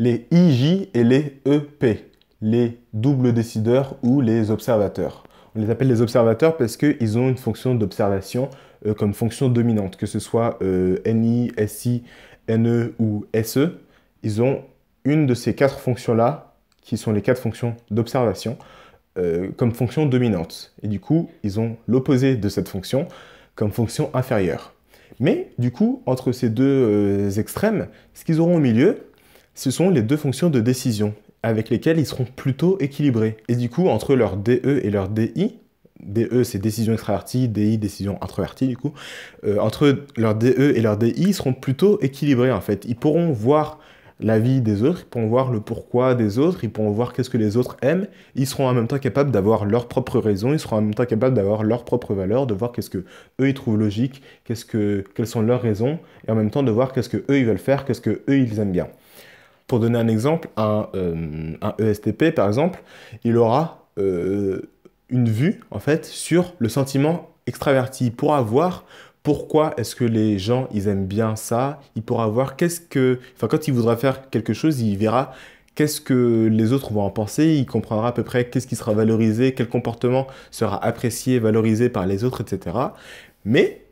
les IJ et les EP, les doubles décideurs ou les observateurs. On les appelle les observateurs parce qu'ils ont une fonction d'observation euh, comme fonction dominante, que ce soit euh, NI, SI, NE ou SE. Ils ont une de ces quatre fonctions-là, qui sont les quatre fonctions d'observation, euh, comme fonction dominante. Et du coup, ils ont l'opposé de cette fonction comme fonction inférieure. Mais du coup, entre ces deux extrêmes, ce qu'ils auront au milieu, ce sont les deux fonctions de décision, avec lesquelles ils seront plutôt équilibrés. Et du coup, entre leur DE et leur DI, DE c'est décision extravertie, DI décision introvertie du coup, euh, entre leur DE et leur DI, ils seront plutôt équilibrés en fait. Ils pourront voir la vie des autres, ils pourront voir le pourquoi des autres, ils pourront voir qu'est-ce que les autres aiment, ils seront en même temps capables d'avoir leurs propres raisons, ils seront en même temps capables d'avoir leurs propres valeurs, de voir qu'est-ce que eux ils trouvent logique, qu'est-ce que quelles sont leurs raisons et en même temps de voir qu'est-ce que eux ils veulent faire, qu'est-ce que eux ils aiment bien. Pour donner un exemple, un, ESTP, euh, e par exemple, il aura euh, une vue, en fait, sur le sentiment extraverti. Il pourra voir pourquoi est-ce que les gens, ils aiment bien ça. Il pourra voir qu'est-ce que... Enfin, quand il voudra faire quelque chose, il verra qu'est-ce que les autres vont en penser, il comprendra à peu près qu'est-ce qui sera valorisé, quel comportement sera apprécié, valorisé par les autres, etc. Mais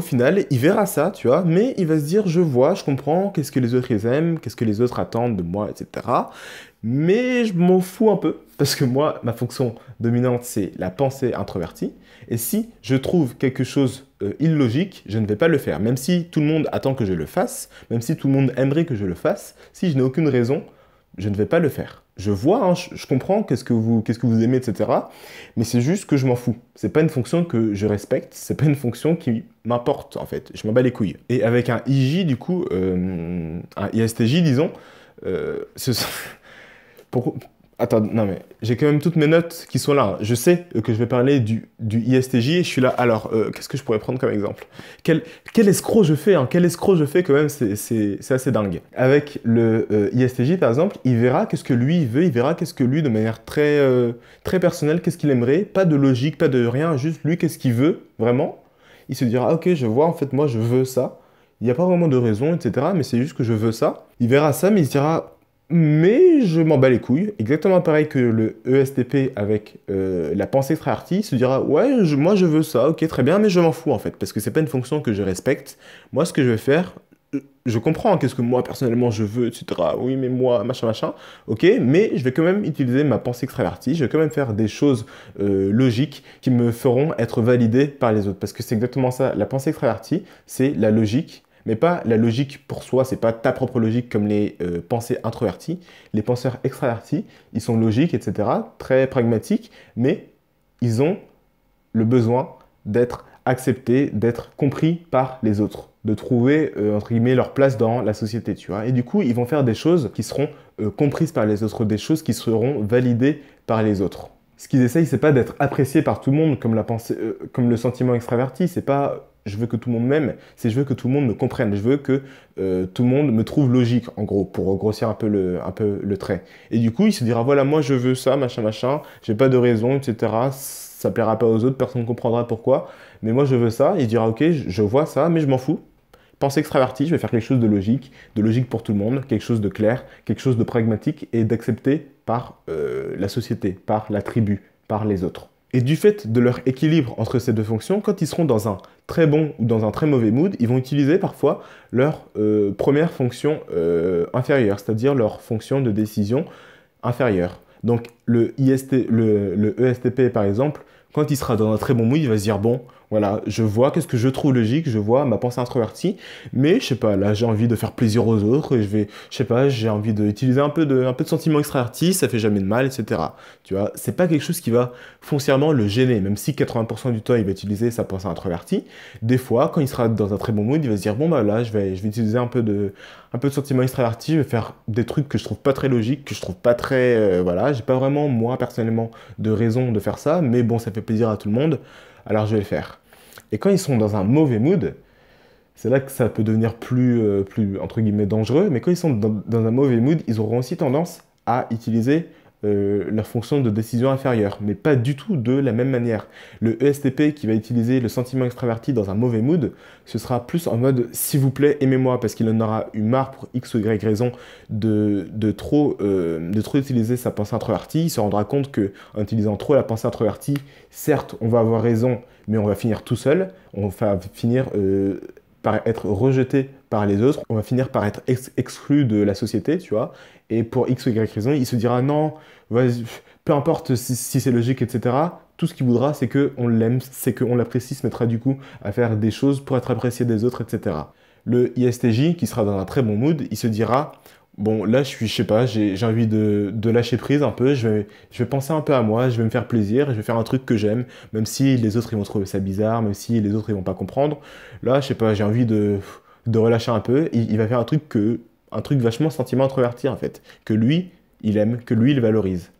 au final, il verra ça, tu vois, mais il va se dire, je vois, je comprends, qu'est-ce que les autres aiment, qu'est-ce que les autres attendent de moi, etc. Mais je m'en fous un peu, parce que moi, ma fonction dominante, c'est la pensée introvertie. Et si je trouve quelque chose euh, illogique, je ne vais pas le faire. Même si tout le monde attend que je le fasse, même si tout le monde aimerait que je le fasse, si je n'ai aucune raison, je ne vais pas le faire je vois, hein, je, comprends qu'est-ce que vous, qu'est-ce que vous aimez, etc. Mais c'est juste que je m'en fous. C'est pas une fonction que je respecte. C'est pas une fonction qui m'importe en fait. Je m'en bats les couilles. Et avec un IJ du coup, euh, un ISTJ disons, euh, ce ce... Pourquoi Attends, non mais j'ai quand même toutes mes notes qui sont là. Je sais euh, que je vais parler du, du ISTJ et je suis là. Alors, euh, qu'est-ce que je pourrais prendre comme exemple quel, quel, escroc je fais hein Quel escroc je fais quand même C'est assez dingue. Avec le euh, ISTJ par exemple, il verra qu'est-ce que lui veut, il verra qu'est-ce que lui de manière très, très personnelle, qu'est-ce qu'il aimerait. Pas de logique, pas de rien, juste lui qu'est-ce qu'il veut vraiment. Il se dira, ok, je vois, en fait, moi je veux ça. Il n'y a pas vraiment de raison, etc. Mais c'est juste que je veux ça. Il verra ça, mais il se dira, mais je m'en bats les couilles. Exactement pareil que le ESTP avec euh, la pensée extravertie se dira Ouais, moi je veux ça, ok, très bien, mais je m'en fous en fait, parce que c'est pas une fonction que je respecte. Moi, ce que je vais faire, je comprends qu'est-ce que moi personnellement je veux, etc. Oui, mais moi, machin, machin. Ok, mais je vais quand même utiliser ma pensée extravertie. Je vais quand même faire des choses euh, logiques qui me feront être validé par les autres. Parce que c'est exactement ça. La pensée extravertie, c'est la logique mais pas la logique pour soi, c'est pas ta propre logique comme les euh, pensées introverties. Les penseurs extravertis, ils sont logiques, etc., très pragmatiques, mais ils ont le besoin d'être acceptés, d'être compris par les autres, de trouver euh, entre guillemets leur place dans la société, tu vois. Et du coup, ils vont faire des choses qui seront euh, comprises par les autres, des choses qui seront validées par les autres. Ce qu'ils essayent, c'est pas d'être apprécié par tout le monde comme la pensée, comme le sentiment extraverti, c'est pas je veux que tout le monde m'aime, c'est je veux que tout le monde me comprenne, je veux que euh, tout le monde me trouve logique, en gros, pour grossir un peu, le, un peu le trait. Et du coup, il se dira, voilà, moi je veux ça, machin, machin, j'ai pas de raison, etc. Ça plaira pas aux autres, personne ne comprendra pourquoi, mais moi je veux ça. Il dira, ok, je vois ça, mais je m'en fous. Pensée extravertie, je vais faire quelque chose de logique, de logique pour tout le monde, quelque chose de clair, quelque chose de pragmatique et d'accepté par euh, la société, par la tribu, par les autres. Et du fait de leur équilibre entre ces deux fonctions, quand ils seront dans un très bon ou dans un très mauvais mood, ils vont utiliser parfois leur euh, première fonction euh, inférieure, c'est-à-dire leur fonction de décision inférieure. Donc le, IST, le ESTP e par exemple, quand il sera dans un très bon mood, il va se dire bon, voilà, je vois qu'est-ce que je trouve logique, je vois ma pensée introvertie, mais je sais pas, là j'ai envie de faire plaisir aux autres, je vais, je sais pas, j'ai envie d'utiliser un peu de, un peu de sentiment extraverti, ça fait jamais de mal, etc. Tu vois, c'est pas quelque chose qui va foncièrement le gêner, même si 80% du temps il va utiliser sa pensée introvertie. Des fois, quand il sera dans un très bon mood, il va se dire bon bah là je vais, je vais utiliser un peu de, un peu de sentiment extraverti, je vais faire des trucs que je trouve pas très logiques, que je trouve pas très, euh, voilà, j'ai pas vraiment moi personnellement de raison de faire ça, mais bon ça fait plaisir à tout le monde, alors je vais le faire. Et quand ils sont dans un mauvais mood, c'est là que ça peut devenir plus, euh, plus entre guillemets, dangereux. Mais quand ils sont dans, un mauvais mood, ils auront aussi tendance à utiliser euh, leur fonction de décision inférieure, mais pas du tout de la même manière. Le ESTP qui va utiliser le sentiment extraverti dans un mauvais mood, ce sera plus en mode s'il vous plaît, aimez-moi, parce qu'il en aura eu marre pour X ou Y raison de, trop, euh, de trop utiliser sa pensée introvertie. Il se rendra compte que en utilisant trop la pensée introvertie, certes, on va avoir raison, mais on va finir tout seul, on va finir euh, par être rejeté par les autres, on va finir par être exclu de la société, tu vois. Et pour X ou Y raison, il se dira non, peu importe si, c'est logique, etc. Tout ce qu'il voudra, c'est qu'on l'aime, c'est qu'on l'apprécie, se mettra du coup à faire des choses pour être apprécié des autres, etc. Le ISTJ, qui sera dans un très bon mood, il se dira bon là je suis je sais pas j'ai envie de, lâcher prise un peu je vais, je vais penser un peu à moi je vais me faire plaisir je vais faire un truc que j'aime même si les autres ils vont trouver ça bizarre même si les autres ils vont pas comprendre là je sais pas j'ai envie de de relâcher un peu, il, va faire un truc que un truc vachement sentiment introverti en fait, que lui il aime, que lui il valorise.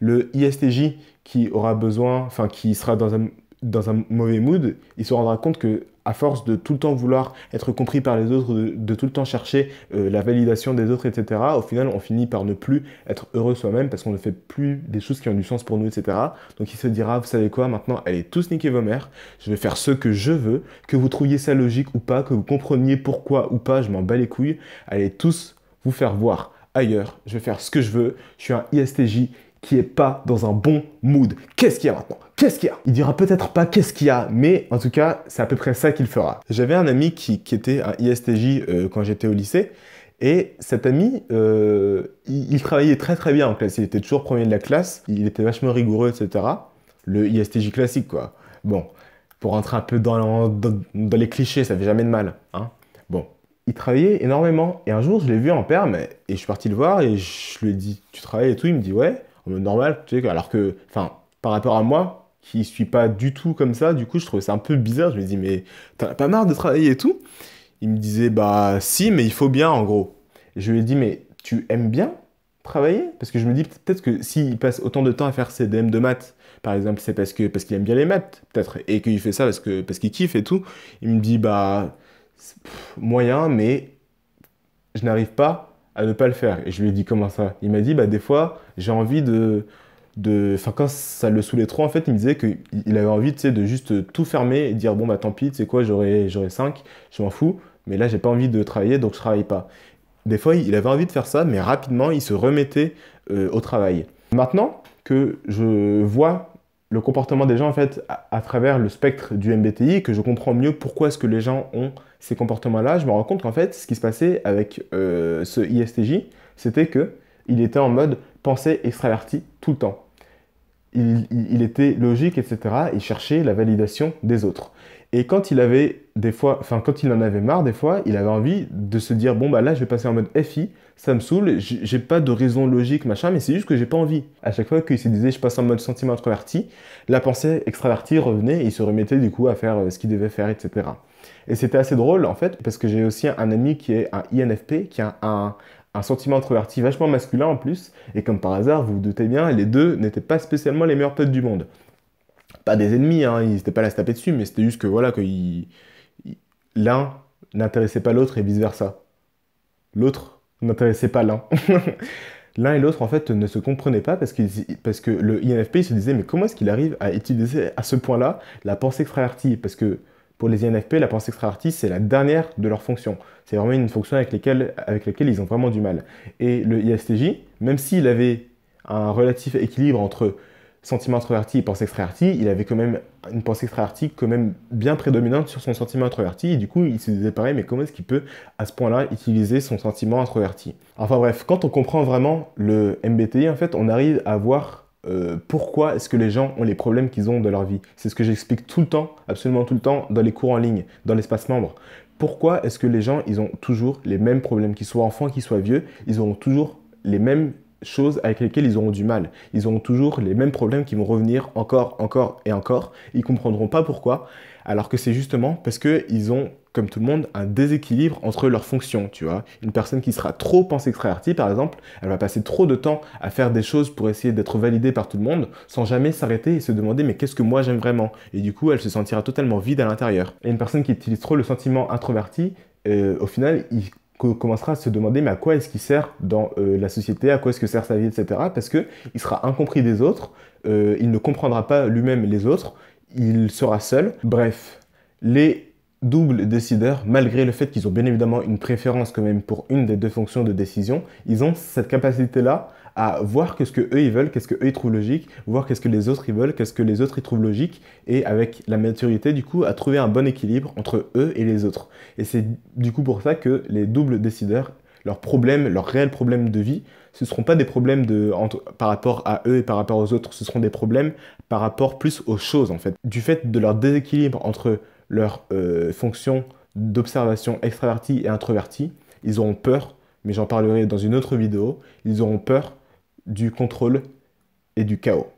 Le ISTJ qui aura besoin, enfin qui sera dans un, dans un mauvais mood, il se rendra compte que à force de tout le temps vouloir être compris par les autres, de, tout le temps chercher euh, la validation des autres, etc., au final, on finit par ne plus être heureux soi-même parce qu'on ne fait plus des choses qui ont du sens pour nous, etc. Donc il se dira, vous savez quoi, maintenant, allez tous niquer vos mères, je vais faire ce que je veux, que vous trouviez ça logique ou pas, que vous compreniez pourquoi ou pas, je m'en bats les couilles, allez tous vous faire voir ailleurs, je vais faire ce que je veux, je suis un ISTJ, qui est pas dans un bon mood. Qu'est-ce qu'il y a maintenant Qu'est-ce qu'il y a Il dira peut-être pas qu'est-ce qu'il y a, mais en tout cas, c'est à peu près ça qu'il fera. J'avais un ami qui, était un ISTJ euh, quand j'étais au lycée, et cet ami, euh, il, travaillait très très bien en classe, il était toujours premier de la classe, il était vachement rigoureux, etc. Le ISTJ classique, quoi. Bon, pour rentrer un peu dans, les clichés, ça fait jamais de mal, hein. Bon, il travaillait énormément, et un jour, je l'ai vu en perme, et je suis parti le voir, et je lui ai dit « Tu travailles et tout ?» Il me dit « Ouais » normal, tu sais, alors que, enfin, par rapport à moi, qui suis pas du tout comme ça, du coup, je trouvais ça un peu bizarre. Je me dis, mais tu pas marre de travailler et tout Il me disait, bah si, mais il faut bien, en gros. je lui ai dit, mais tu aimes bien travailler Parce que je me dis, peut-être que s'il passe autant de temps à faire ses DM de maths, par exemple, c'est parce que parce qu'il aime bien les maths, peut-être, et qu'il fait ça parce que parce qu'il kiffe et tout. Il me dit, bah, moyen, mais je n'arrive pas à ne pas le faire. Et je lui ai dit comment ça Il m'a dit bah des fois j'ai envie de de enfin quand ça le saoulait trop en fait, il me disait que il avait envie tu sais de juste tout fermer et dire bon bah tant pis, c'est quoi, j'aurai j'aurai 5, je m'en fous, mais là j'ai pas envie de travailler donc je travaille pas. Des fois, il avait envie de faire ça, mais rapidement, il se remettait euh, au travail. Maintenant que je vois le comportement des gens en fait à, travers le spectre du MBTI, que je comprends mieux pourquoi est-ce que les gens ont ces comportements-là, je me rends compte qu'en fait, ce qui se passait avec euh, ce ISTJ, c'était que il était en mode pensée extravertie tout le temps. Il, était logique, etc. Il cherchait la validation des autres. Et quand il avait des fois, enfin quand il en avait marre des fois, il avait envie de se dire bon bah là je vais passer en mode FI, ça me saoule, j'ai pas de raison logique machin, mais c'est juste que j'ai pas envie. À chaque fois qu'il se disait je passe en mode sentiment introverti, la pensée extravertie revenait il se remettait du coup à faire euh, ce qu'il devait faire, etc. Et c'était assez drôle, en fait, parce que j'ai aussi un ami qui est un INFP, qui a un, un sentiment introverti vachement masculin en plus. Et comme par hasard, vous vous doutez bien, les deux n'étaient pas spécialement les meilleurs potes du monde. Pas des ennemis, hein, ils n'étaient pas là à se taper dessus, mais c'était juste que voilà, que l'un n'intéressait pas l'autre et vice-versa. L'autre n'intéressait pas l'un. l'un et l'autre en fait ne se comprenaient pas parce, parce que le INFP il se disait mais comment est-ce qu'il arrive à utiliser à ce point-là la pensée que parce que pour les INFP, la pensée extra c'est la dernière de leurs fonctions. C'est vraiment une fonction avec, avec laquelle ils ont vraiment du mal. Et le ISTJ, même s'il avait un relatif équilibre entre sentiment introverti et pensée extravertie, il avait quand même une pensée extravertie quand même bien prédominante sur son sentiment introverti, et du coup il se disait pareil, mais comment est-ce qu'il peut à ce point-là utiliser son sentiment introverti Enfin bref, quand on comprend vraiment le MBTI, en fait, on arrive à voir euh, pourquoi est-ce que les gens ont les problèmes qu'ils ont dans leur vie. C'est ce que j'explique tout le temps, absolument tout le temps, dans les cours en ligne, dans l'espace membre. Pourquoi est-ce que les gens, ils ont toujours les mêmes problèmes, qu'ils soient enfants, qu'ils soient vieux, ils ont toujours les mêmes choses avec lesquelles ils auront du mal. Ils auront toujours les mêmes problèmes qui vont revenir encore, encore et encore. Ils comprendront pas pourquoi, alors que c'est justement parce qu'ils ont, comme tout le monde, un déséquilibre entre leurs fonctions, tu vois. Une personne qui sera trop pensée extravertie, par exemple, elle va passer trop de temps à faire des choses pour essayer d'être validée par tout le monde, sans jamais s'arrêter et se demander mais qu'est-ce que moi j'aime vraiment Et du coup, elle se sentira totalement vide à l'intérieur. Et une personne qui utilise trop le sentiment introverti, euh, au final, il commencera à se demander mais à quoi est-ce qu'il sert dans euh, la société, à quoi est-ce que sert sa vie, etc. Parce qu'il sera incompris des autres, euh, il ne comprendra pas lui-même les autres, il sera seul. Bref, les doubles décideurs, malgré le fait qu'ils ont bien évidemment une préférence quand même pour une des deux fonctions de décision, ils ont cette capacité-là à voir qu'est-ce que eux ils veulent, qu'est-ce que eux ils trouvent logique, voir qu'est-ce que les autres ils veulent, qu'est-ce que les autres ils trouvent logique, et avec la maturité du coup à trouver un bon équilibre entre eux et les autres. Et c'est du coup pour ça que les doubles décideurs, leurs problèmes, leurs réels problèmes de vie, ce ne seront pas des problèmes de, par rapport à eux et par rapport aux autres, ce seront des problèmes par rapport plus aux choses en fait. Du fait de leur déséquilibre entre leur euh, fonctions fonction d'observation extravertie et introvertie, ils auront peur, mais j'en parlerai dans une autre vidéo, ils auront peur du contrôle et du chaos.